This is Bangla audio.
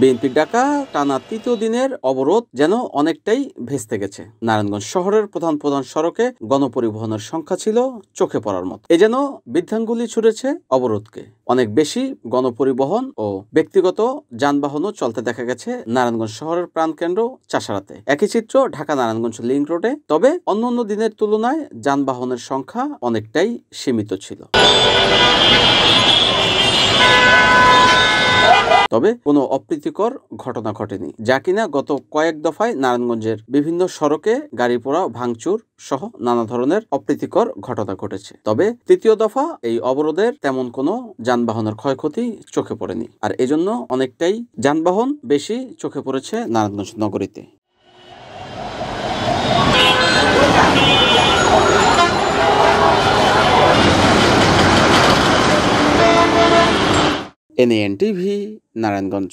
বিএনপির ডাকা টানা তৃতীয় দিনের অবরোধ যেন অনেকটাই ভেস্তে গেছে নারায়ণগঞ্জ শহরের প্রধান প্রধান সড়কে গণপরিবহনের সংখ্যা ছিল চোখে পড়ার মতো এ যেন বৃদ্ধাঙ্গুলি ছুড়েছে অবরোধকে অনেক বেশি গণপরিবহন ও ব্যক্তিগত যানবাহনও চলতে দেখা গেছে নারায়ণগঞ্জ শহরের প্রাণকেন্দ্র চাষারাতে একই চিত্র ঢাকা নারায়ণগঞ্জ লিঙ্ক রোডে তবে অন্যান্য দিনের তুলনায় যানবাহনের সংখ্যা অনেকটাই সীমিত ছিল তবে কোনো অপ্রীতিকর ঘটনা ঘটেনি যা কিনা গত কয়েক দফায় নারায়ণগঞ্জের বিভিন্ন সড়কে গাড়ি পোড়া ভাঙচুর সহ নানা ধরনের অপ্রীতিকর ঘটনা ঘটেছে তবে তৃতীয় দফা এই অবরোধের তেমন কোনো যানবাহনের ক্ষয়ক্ষতি চোখে পড়েনি আর এজন্য অনেকটাই যানবাহন বেশি চোখে পড়েছে নারায়ণগঞ্জ নগরীতে এনএএন টিভি নারায়ণগঞ্জ